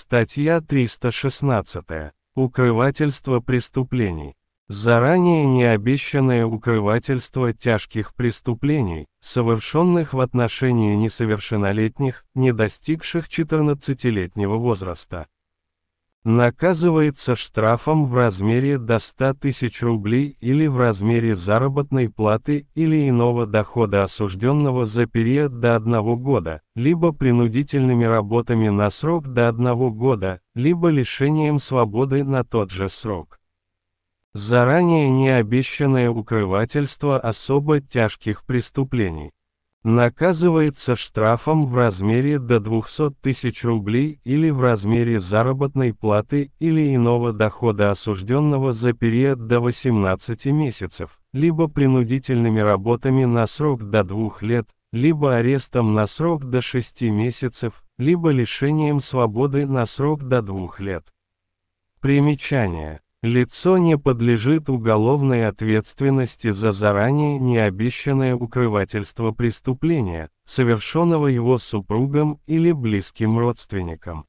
Статья 316. Укрывательство преступлений. Заранее необещанное укрывательство тяжких преступлений, совершенных в отношении несовершеннолетних, не достигших 14-летнего возраста наказывается штрафом в размере до 100 тысяч рублей или в размере заработной платы или иного дохода осужденного за период до одного года, либо принудительными работами на срок до одного года, либо лишением свободы на тот же срок. Заранее не обещанное укрывательство особо тяжких преступлений наказывается штрафом в размере до 200 тысяч рублей или в размере заработной платы или иного дохода осужденного за период до 18 месяцев, либо принудительными работами на срок до двух лет, либо арестом на срок до 6 месяцев, либо лишением свободы на срок до двух лет. Примечание. Лицо не подлежит уголовной ответственности за заранее необещанное укрывательство преступления, совершенного его супругом или близким родственником.